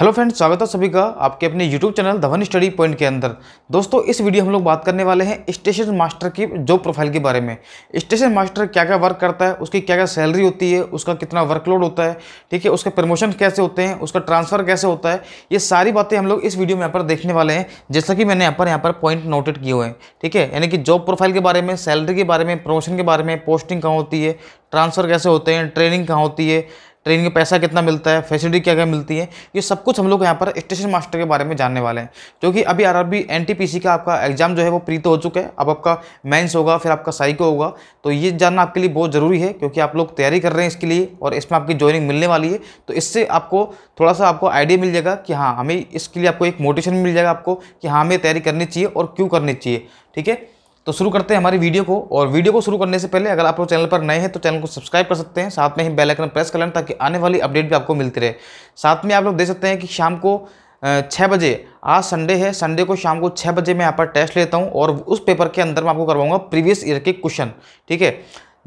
hello friends स्वागत है सभी का आपके अपने YouTube channel Dhawan study point के अंदर दोस्तों इस वीडियो हम लोग बात करने वाले हैं स्टेशन मास्टर की जॉब प्रोफाइल के बारे में स्टेशन मास्टर क्या क्या वर्क करता है उसकी क्या क्या सैलरी होती है उसका कितना वर्कलोड होता है ठीक है उसके प्रमोशन कैसे होते हैं उसका ट्रांसफर कैसे होता है ये सारी बातें हम लोग इस वीडियो में यहाँ पर देखने वाले हैं जैसा कि मैंने यहाँ पर यहाँ पर पॉइंट नोटेड किए हुए हैं ठीक है यानी कि जॉब प्रोफाइल के बारे में सैलरी के बारे में प्रमोशन के बारे में पोस्टिंग कहाँ होती है ट्रांसफ़र कैसे होते हैं ट्रेनिंग कहाँ होती है ट्रेन का पैसा कितना मिलता है फैसिलिटी क्या क्या मिलती है ये सब कुछ हम लोग यहाँ पर स्टेशन मास्टर के बारे में जानने वाले हैं क्योंकि अभी आर आर का आपका एग्जाम जो है वो प्री तो हो चुका है अब आपका मेंस होगा फिर आपका साइको होगा तो ये जानना आपके लिए बहुत ज़रूरी है क्योंकि आप लोग तैयारी कर रहे हैं इसके लिए और इसमें आपकी ज्वाइनिंग मिलने वाली है तो इससे आपको थोड़ा सा आपको आइडिया मिल जाएगा कि हाँ हमें इसके लिए आपको एक मोटिवेशन मिल जाएगा आपको कि हाँ हमें तैयारी करनी चाहिए और क्यों करनी चाहिए ठीक है तो शुरू करते हैं हमारी वीडियो को और वीडियो को शुरू करने से पहले अगर आप लोग चैनल पर नए हैं तो चैनल को सब्सक्राइब कर सकते हैं साथ में ही बेल आइकन प्रेस कर लें ताकि आने वाली अपडेट भी आपको मिलती रहे साथ में आप लोग देख सकते हैं कि शाम को छः बजे आज संडे है संडे को शाम को छः बजे मैं यहाँ पर टेस्ट लेता हूँ और उस पेपर के अंदर मैं आपको करवाऊँगा प्रीवियस ईयर के क्वेश्चन ठीक है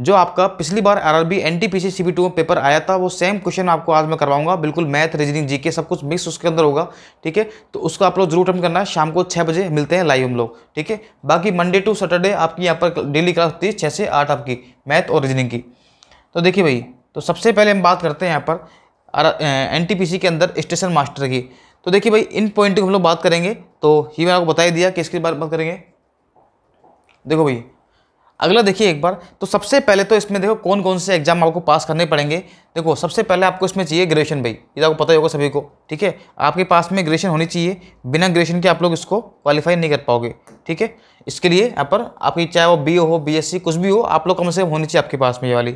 जो आपका पिछली बार R R B N T P C C B two में पेपर आया था वो सेम क्वेश्चन आपको आज मैं करवाऊंगा बिल्कुल मैथ रीजनिंग जी के सब कुछ मिक्स उसके अंदर होगा ठीक है तो उसको आप लोग जरूर अटेंड करना शाम को छः बजे मिलते हैं लाइव हम लोग ठीक है बाकी मंडे टू सैटरडे आपकी यहाँ पर डेली क्लास होती है छः से आठ आपकी मैथ और रीजनिंग की तो देखिए भाई तो सबसे पहले हम बात करते हैं यहाँ पर एन टी पी सी के अंदर स्टेशन मास्टर की तो देखिए भाई इन पॉइंट की हम लोग बात करेंगे तो ये मैंने आपको बता ही दिया कि इसके बारे में बात करेंगे देखो भाई अगला देखिए एक बार तो सबसे पहले तो इसमें देखो कौन कौन से एग्जाम आपको पास करने पड़ेंगे देखो सबसे पहले आपको इसमें चाहिए ग्रेजुएशन भाई ये तो आपको पता ही होगा सभी को ठीक है आपके पास में ग्रेजुएशन होनी चाहिए बिना ग्रेजुएशन के आप लोग इसको क्वालिफाई नहीं कर पाओगे ठीक है इसके लिए यहाँ पर आपकी चाहे वो बी हो बी कुछ भी हो आप लोग कम से कम होनी चाहिए आपके पास में ये वाली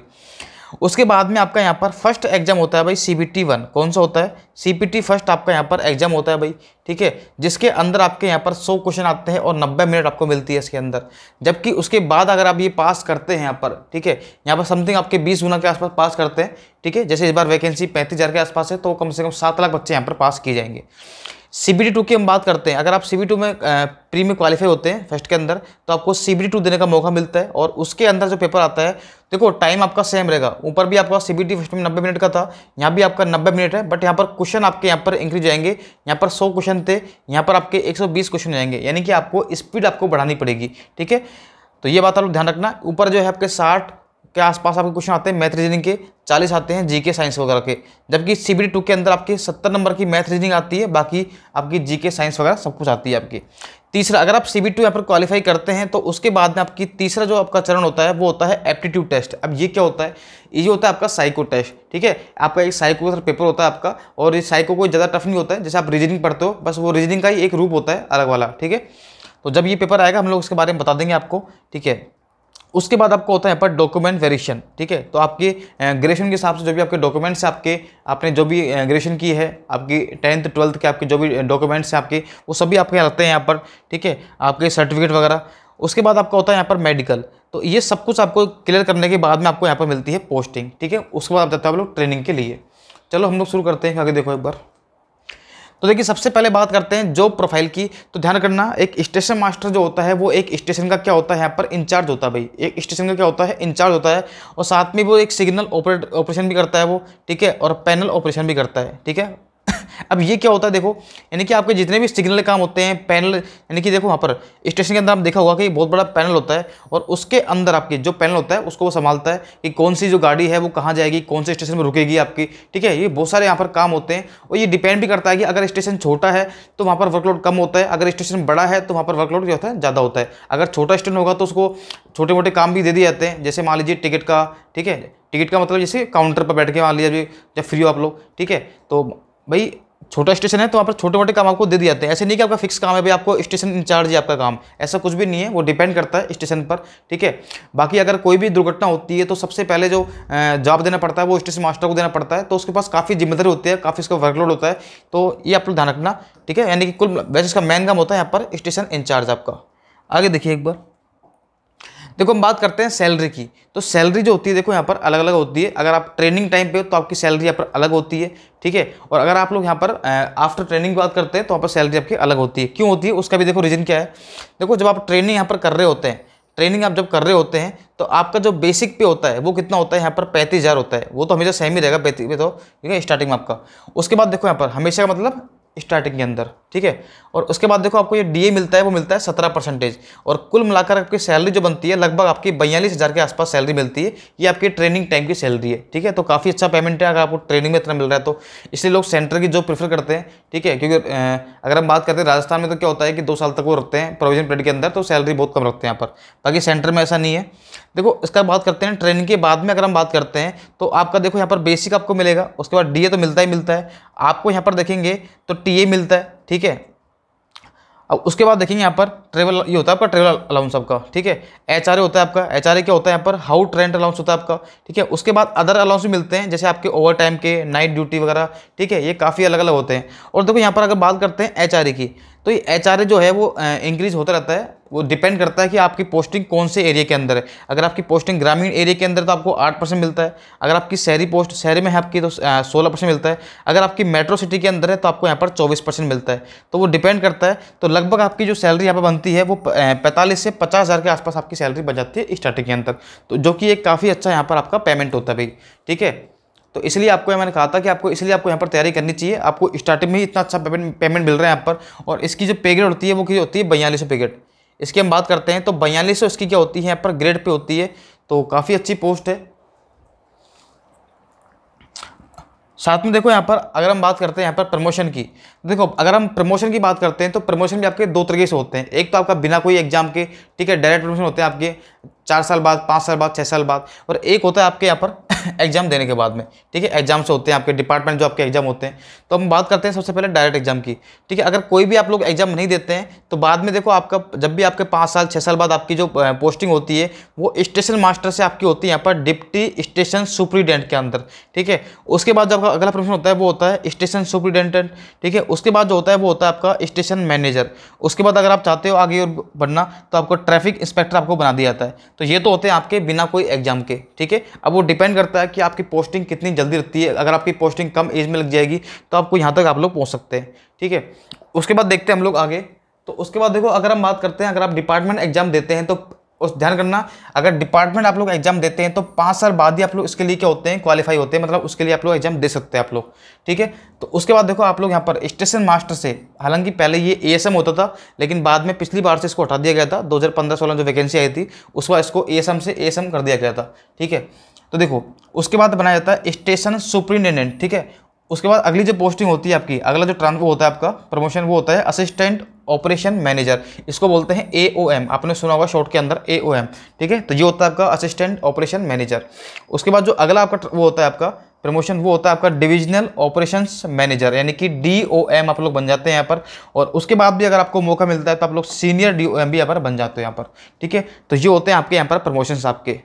उसके बाद में आपका यहाँ पर फर्स्ट एग्जाम होता है भाई सी बी टी वन कौन सा होता है सी पी टी फर्स्ट आपका यहाँ पर एग्जाम होता है भाई ठीक है जिसके अंदर आपके यहाँ पर सौ क्वेश्चन आते हैं और नब्बे मिनट आपको मिलती है इसके अंदर जबकि उसके बाद अगर आप ये पास करते हैं यहाँ पर ठीक है यहाँ पर समथिंग आपके बीस गुना के आसपास पास करते हैं ठीक है जैसे इस बार वैकेंसी पैंतीस हज़ार के आसपास है तो कम से कम सात लाख बच्चे यहाँ पर पास किए जाएंगे सी टू की हम बात करते हैं अगर आप सी टू में प्री में क्वालिफाई होते हैं फर्स्ट के अंदर तो आपको सी टू देने का मौका मिलता है और उसके अंदर जो पेपर आता है देखो टाइम आपका सेम रहेगा ऊपर भी आपका सी बी फर्स्ट में नब्बे मिनट का था यहाँ भी आपका नब्बे मिनट है बट यहाँ पर क्वेश्चन आपके यहाँ पर इंक्रीज जाएंगे यहाँ पर सौ क्वेश्चन थे यहाँ पर आपके एक क्वेश्चन जाएंगे यानी कि आपको स्पीड आपको बढ़ानी पड़ेगी ठीक है तो ये बात आप ध्यान रखना ऊपर जो है आपके साठ के आसपास आपके क्वेश्चन आते हैं मैथ रीजनिंग के चालीस आते हैं जीके साइंस वगैरह के जबकि सी बी टू के अंदर आपके सत्तर नंबर की मैथ रीजनिंग आती है बाकी आपकी जीके साइंस वगैरह सब कुछ आती है आपकी तीसरा अगर आप सी बी टू यहाँ पर क्वालिफाई करते हैं तो उसके बाद में आपकी तीसरा जो आपका चरण होता है वो होता है एप्टीट्यूड टेस्ट अब ये क्या होता है ये होता है आपका साइको टेस्ट ठीक है आपका एक साइको का पेपर होता है आपका और ये साइको कोई ज़्यादा टफ नहीं होता है जैसे आप रीजनिंग पढ़ते हो बस वो रीजनिंग का ही एक रूप होता है अलग वाला ठीक है तो जब ये पेपर आएगा हम लोग उसके बारे में बता देंगे आपको ठीक है उसके बाद आपको होता है यहाँ पर डॉक्यूमेंट वेरिएशन ठीक है तो आपके ग्रेजुएशन के हिसाब से जो भी आपके डॉक्यूमेंट्स आपके आपने जो भी ग्रेजुएशन की है आपकी टेंथ ट्वेल्थ के आपके जो भी डॉक्यूमेंट्स हैं आपके वो सभी आपके लगते हैं यहाँ पर ठीक है आपके सर्टिफिकेट वगैरह उसके बाद आपका होता है यहाँ पर मेडिकल तो ये सब कुछ आपको क्लियर करने के बाद में आपको यहाँ पर मिलती है पोस्टिंग ठीक है उसके बाद आप जाते हैं आप लोग ट्रेनिंग के लिए चलो हम लोग शुरू करते हैं आगे देखो एक बार तो देखिए सबसे पहले बात करते हैं जॉब प्रोफाइल की तो ध्यान करना एक स्टेशन मास्टर जो होता है वो एक स्टेशन का क्या होता है यहाँ पर इंचार्ज होता है भाई एक स्टेशन का क्या होता है इंचार्ज होता है और साथ में वो एक सिग्नल ऑपरेट ऑपरेशन भी करता है वो ठीक है और पैनल ऑपरेशन भी करता है ठीक है अब ये क्या होता है देखो यानी कि आपके जितने भी सिग्नल काम होते हैं पैनल यानी कि देखो वहाँ पर स्टेशन के अंदर आप देखा होगा कि बहुत बड़ा पैनल होता है और उसके अंदर आपके जो पैनल होता है उसको वो संभालता है कि कौन सी जो गाड़ी है वो कहाँ जाएगी कौन से स्टेशन में रुकेगी आपकी ठीक है ये बहुत सारे यहाँ पर काम होते हैं और ये डिपेंड भी करता है कि अगर स्टेशन छोटा है तो वहाँ पर वर्कलोड कम होता है अगर स्टेशन बड़ा है तो वहाँ पर वर्कलोड क्या होता है ज़्यादा होता है अगर छोटा स्टेशन होगा तो उसको छोटे मोटे काम भी दे दिए जाते हैं जैसे मान लीजिए टिकट का ठीक है टिकट का मतलब जैसे काउंटर पर बैठ के मान लीजिए जब फ्री हो आप लोग ठीक है तो भाई छोटा स्टेशन है तो वहाँ पर छोटे मोटे काम आपको दे दिए जाते हैं ऐसे नहीं कि आपका फिक्स काम है भाई आपको स्टेशन इंचार्ज है आपका काम ऐसा कुछ भी नहीं है वो डिपेंड करता है स्टेशन पर ठीक है बाकी अगर कोई भी दुर्घटना होती है तो सबसे पहले जो जॉब देना पड़ता है वो स्टेशन मास्टर को देना पड़ता है तो उसके पास काफ़ी जिम्मेदारी होती है काफ़ी उसका वर्कलोड होता है तो ये आप लोग ध्यान रखना ठीक है यानी कि कुल वैसे इसका मेन काम होता है यहाँ पर स्टेशन इंचार्ज आपका आगे देखिए एक बार देखो हम बात करते हैं सैलरी की तो सैलरी जो होती है देखो यहाँ पर अलग अलग होती है अगर आप ट्रेनिंग टाइम पे हो तो आपकी सैलरी यहाँ पर अलग होती है ठीक है और अगर आप लोग यहाँ पर आफ्टर ट्रेनिंग की बात करते हैं तो वहाँ पर सैलरी आपकी अलग होती है क्यों होती है उसका भी देखो रीज़न क्या है देखो जब आप ट्रेनिंग यहाँ पर कर रहे होते हैं ट्रेनिंग आप जब कर रहे होते हैं तो आपका जो बेसिक पे होता है वो कितना होता है यहाँ पर पैंतीस हज़ार होता है वो तो हमेशा सेम ही रहेगा पैंतीस पे तो ठीक है स्टार्टिंग में आपका उसके बाद देखो यहाँ पर हमेशा का मतलब स्टार्टिंग के अंदर ठीक है और उसके बाद देखो आपको ये डीए मिलता है वो मिलता है सत्रह परसेंटेज और कुल मिलाकर आपकी सैलरी जो बनती है लगभग आपकी बयालीस हज़ार के आसपास सैलरी मिलती है ये आपकी ट्रेनिंग टाइम की सैलरी है ठीक है तो काफ़ी अच्छा पेमेंट है अगर आपको ट्रेनिंग में इतना मिल रहा है तो इसलिए लोग सेंटर की जॉब प्रीफर करते हैं ठीक है क्योंकि अगर हम बात करते हैं राजस्थान में तो क्या होता है कि दो साल तक वो रखते हैं प्रोविजन पेड के अंदर तो सैलरी बहुत कम रखते हैं यहाँ पर बाकी सेंटर में ऐसा नहीं है देखो इसका बात करते हैं ट्रेनिंग के बाद में अगर हम बात करते हैं तो आपका देखो यहाँ पर बेसिक आपको मिलेगा उसके बाद डी तो मिलता ही मिलता है आपको यहाँ पर देखेंगे तो टी मिलता है ठीक है अब उसके बाद देखेंगे यहाँ पर ट्रेवल ये होता है आपका ट्रेवल अलाउंस आपका ठीक है एच होता है आपका एच क्या होता है यहाँ पर हाउ ट्रेंड अलाउंस होता है आपका ठीक है उसके बाद अदर अलाउंस भी मिलते हैं जैसे आपके ओवर टाइम के नाइट ड्यूटी वगैरह ठीक है ये काफ़ी अलग अलग होते हैं और देखो यहाँ पर अगर बात करते हैं एच की तो ये एच जो है वो इंक्रीज होता रहता है वो डिपेंड करता है कि आपकी पोस्टिंग कौन से एरिया के अंदर है अगर आपकी पोस्टिंग ग्रामीण एरिया के अंदर तो आपको आठ परसेंट मिलता है अगर आपकी शहरी पोस्ट शहरी में है आपकी तो सोलह परसेंट मिलता है अगर आपकी मेट्रो सिटी के अंदर है तो आपको यहाँ पर चौबीस परसेंट मिलता है तो वो डिपेंड करता है तो लगभग आपकी जो सैलरी यहाँ पर बनती है वो पैंतालीस से पचास हज़ार के आसपास आपकी सैलरी बन जाती है स्टार्टिंग के अंदर तो जो कि एक काफ़ी अच्छा यहाँ पर आपका पेमेंट होता है भाई ठीक है तो इसलिए आपको मैंने कहा था कि आपको इसलिए आपको यहाँ पर तैयारी करनी चाहिए आपको स्टार्टिंग में ही इतना अच्छा पेमेंट पेमेंट मिल रहा है यहाँ पर और इसकी जो पे ग्रेड होती है वो क्या होती है बयालीस पे ग्रेड इसकी हम बात करते हैं तो बयालीस इसकी क्या होती है यहाँ पर ग्रेड पे होती है तो काफ़ी अच्छी पोस्ट है साथ में देखो यहाँ पर अगर हम बात करते हैं यहाँ पर प्रमोशन की देखो अगर हम प्रमोशन की बात करते हैं तो प्रमोशन भी आपके दो तरीके से होते हैं एक तो आपका बिना कोई एग्जाम के ठीक है डायरेक्ट प्रमोशन होते हैं आपके चार साल बाद पाँच साल बाद छः साल बाद और एक होता है आपके यहाँ पर एग्जाम देने के बाद में ठीक है एग्जाम से होते हैं आपके डिपार्टमेंट जो आपके एग्जाम होते हैं तो हम बात करते हैं सबसे पहले डायरेक्ट एग्जाम की ठीक है अगर कोई भी आप लोग एग्जाम नहीं देते हैं तो बाद में देखो आपका जब भी आपके पाँच साल छः साल बाद आपकी जो पोस्टिंग होती है वो स्टेशन मास्टर से आपकी होती है यहाँ पर डिप्टी स्टेशन सुप्रिटेंडेंट के अंदर ठीक है उसके बाद जो आपका अगला प्रमोशन होता है वो होता है स्टेशन सुप्रिटेंडेंट ठीक है उसके बाद जो होता है वो होता है आपका स्टेशन मैनेजर उसके बाद अगर आप चाहते हो आगे और बढ़ना तो आपको ट्रैफिक इंस्पेक्टर आपको बना दिया जाता है तो ये तो होते हैं आपके बिना कोई एग्जाम के ठीक है अब वो डिपेंड करता है कि आपकी पोस्टिंग कितनी जल्दी रहती है अगर आपकी पोस्टिंग कम एज में लग जाएगी तो आपको यहाँ तक आप लोग पहुँच सकते हैं ठीक है उसके बाद देखते हैं हम लोग आगे तो उसके बाद देखो अगर हम बात करते हैं अगर आप डिपार्टमेंट एग्जाम देते हैं तो उस ध्यान करना अगर डिपार्टमेंट आप लोग एग्जाम देते हैं तो पाँच साल बाद ही आप लोग इसके लिए क्या होते हैं क्वालिफाई होते हैं मतलब उसके लिए आप लोग एग्जाम दे सकते हैं आप लोग ठीक है तो उसके बाद देखो आप लोग यहाँ पर स्टेशन मास्टर से हालांकि पहले ये एएसएम होता था लेकिन बाद में पिछली बार से इसको हटा दिया गया था दो हज़ार जो वैकेंसी आई थी उस बार इसको ए से एएसएम कर दिया गया था ठीक है तो देखो उसके बाद बनाया जाता है स्टेशन सुप्रिंटेंडेंट ठीक है उसके बाद अगली जो पोस्टिंग होती है आपकी अगला जो ट्रांसफर होता है आपका प्रमोशन वो होता है असिस्टेंट ऑपरेशन मैनेजर इसको बोलते हैं ए ओ एम आपने सुना होगा शॉर्ट के अंदर ए ओ एम ठीक है तो ये होता है आपका असिस्टेंट ऑपरेशन मैनेजर उसके बाद जो अगला आपका वो होता है आपका प्रमोशन वो होता है आपका डिविजनल ऑपरेशंस मैनेजर यानी कि डी ओ एम आप लोग बन जाते हैं यहाँ पर और उसके बाद भी अगर आपको मौका मिलता है तो आप लोग सीनियर डी ओ एम भी यहाँ पर बन जाते हो यहाँ पर ठीक है तो ये होते हैं आपके यहाँ पर प्रमोशंस आपके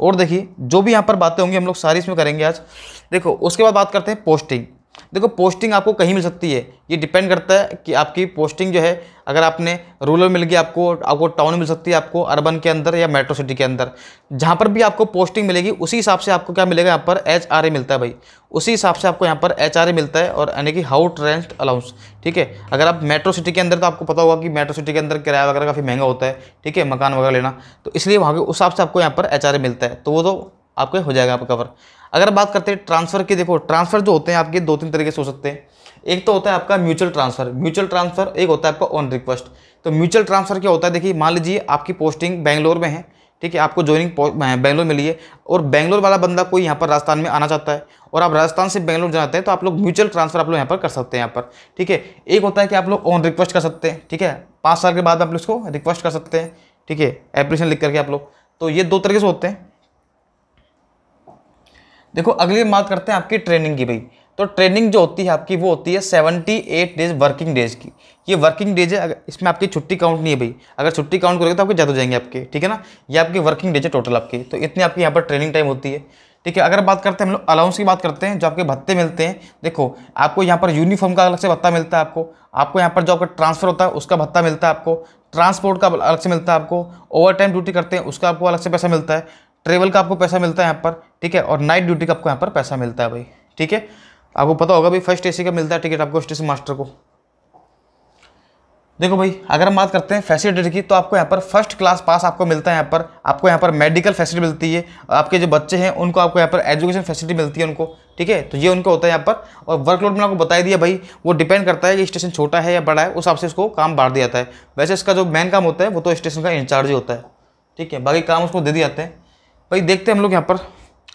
और देखिए जो भी यहाँ पर बातें होंगी हम लोग सारी इसमें करेंगे आज देखो उसके बाद बात करते हैं पोस्टिंग देखो पोस्टिंग आपको कहीं मिल सकती है ये डिपेंड करता है कि आपकी पोस्टिंग जो है अगर आपने रूरल मिल गई आपको आपको टाउन मिल सकती है आपको अर्बन के अंदर या मेट्रो सिटी के अंदर जहाँ पर भी आपको पोस्टिंग मिलेगी उसी हिसाब से आपको क्या मिलेगा यहाँ पर एच आर ए मिलता है भाई उसी हिसाब से आपको यहाँ पर एच आर ए मिलता है और यानी कि हाउट रेंट अलाउंस ठीक है अगर आप मेट्रो सिटी के अंदर तो आपको पता होगा कि मेट्रो सिटी के अंदर किराया वगैरह काफ़ी महंगा होता है ठीक है मकान वगैरह लेना तो इसलिए वहाँ के उस हिसाब से आपको यहाँ पर एच आर ए मिलता है तो वो तो आपके हो जाएगा आपका कवर अगर बात करते हैं ट्रांसफ़र की देखो ट्रांसफ़र जो होते हैं आपके दो तीन तरीके से हो सकते हैं एक तो होता है आपका म्यूचुअल ट्रांसफ़र म्यूचुअल ट्रांसफ़र एक होता है आपका ऑन रिक्वेस्ट तो म्यूचुअल ट्रांसफ़र क्या होता है देखिए मान लीजिए आपकी पोस्टिंग बैंगलोर में है ठीक है आपको ज्वाइनिंग बैंगलोर मिली है और बैंगलोर वाला बंदा कोई यहाँ पर राजस्थान में आना चाहता है और आप राजस्थान से बैंगलोर जाते हैं तो आप लोग म्यूचुअल ट्रांसफर आप लोग यहाँ पर कर सकते हैं यहाँ पर ठीक है एक होता है कि आप लोग ऑन रिक्वेस्ट कर सकते हैं ठीक है पाँच साल के बाद आप लोग इसको रिक्वेस्ट कर सकते हैं ठीक है एप्लीकेशन लिख करके आप लोग तो ये दो तरीके से होते हैं देखो अगली बात करते हैं आपकी ट्रेनिंग की भाई तो ट्रेनिंग जो होती है आपकी वो होती है seventy eight days working days की ये वर्किंग डेज है इसमें आपकी छुट्टी काउंट नहीं है भाई अगर छुट्टी काउंट करोगे तो आपके ज़्यादा हो जाएंगे आपके ठीक है ना ये आपकी वर्किंग डेज है टोटल आपकी तो इतनी आपकी यहाँ पर ट्रेनिंग टाइम होती है ठीक है अगर बात करते हैं हम लोग अलाउंस की बात करते हैं जो आपके भत्ते मिलते हैं देखो आपको यहाँ पर यूनिफॉर्म का अलग से भत्ता मिलता है आपको आपको यहाँ पर जो आपका ट्रांसफर होता है उसका भत्ता मिलता है आपको ट्रांसपोर्ट का अलग से मिलता है आपको ओवर टाइम ड्यूटी करते हैं उसका आपको अलग से पैसा मिलता है ट्रेवल का आपको पैसा मिलता है यहाँ पर ठीक है और नाइट ड्यूटी का आपको यहाँ पर पैसा मिलता है भाई ठीक है आपको पता होगा भाई फर्स्ट एसी का मिलता है टिकट आपको स्टेशन मास्टर को देखो भाई अगर हम बात करते हैं फैसिलिटी की तो आपको यहाँ पर फर्स्ट क्लास पास आपको मिलता है यहाँ पर आपको यहाँ पर मेडिकल फैसिलिटी मिलती है आपके जो बच्चे हैं उनको आपको यहाँ पर एजुकेशन फैसिलिटी मिलती है उनको ठीक है तो ये उनको होता है यहाँ पर और वर्कलोड में आपको बताया दिया भाई वो डिपेंड करता है कि स्टेशन छोटा है या बड़ा है उस हिसाब से उसको काम बांट दिया जाता है वैसे इसका जो मेन काम होता है वो तो स्टेशन का इंचार्ज ही होता है ठीक है बाकी काम उसको दे दिया जाते हैं भाई देखते हैं हम लोग यहाँ पर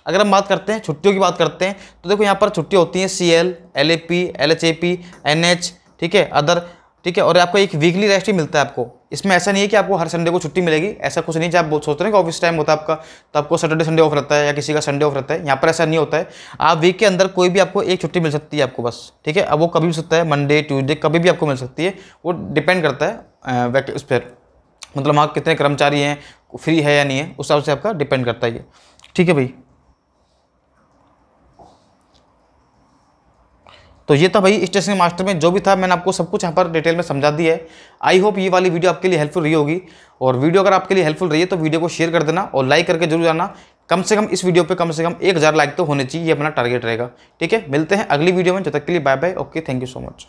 अगर हम बात करते हैं छुट्टियों की बात करते हैं तो देखो यहाँ पर छुट्टियाँ होती हैं C L L A P L H A P N H ठीक है अदर ठीक है और आपको एक वीकली रेस्ट ही मिलता है आपको इसमें ऐसा नहीं है कि आपको हर संडे को छुट्टी मिलेगी ऐसा कुछ नहीं जब आप सोचते हैं कि ऑफिस टाइम होता है आपका तो आपको सैटरडे संडे ऑफ रहता है या किसी का संडे ऑफ रहता है यहाँ पर ऐसा नहीं होता है आप वीक के अंदर कोई भी आपको एक छुट्टी मिल सकती है आपको बस ठीक है अब वो कभी मिल सकता है मंडे ट्यूजडे कभी भी आपको मिल सकती है वो डिपेंड करता है उस पर मतलब वहाँ कितने कर्मचारी हैं फ्री है या नहीं है उस हिसाब से आपका डिपेंड करता है ये ठीक है भाई तो ये था भाई स्टेशन मास्टर में जो भी था मैंने आपको सब कुछ यहाँ पर डिटेल में समझा दिया है आई होप ये वाली वीडियो आपके लिए हेल्पफुल रही होगी और वीडियो अगर आपके लिए हेल्पफुल रही है तो वीडियो को शेयर कर देना और लाइक करके जरूर जाना कम से कम इस वीडियो पे कम से कम एक हज़ार लाइक तो होने चाहिए ये अपना टारगेट रहेगा ठीक है मिलते हैं अगली वीडियो में जब तक के लिए bye bye okay thank you so much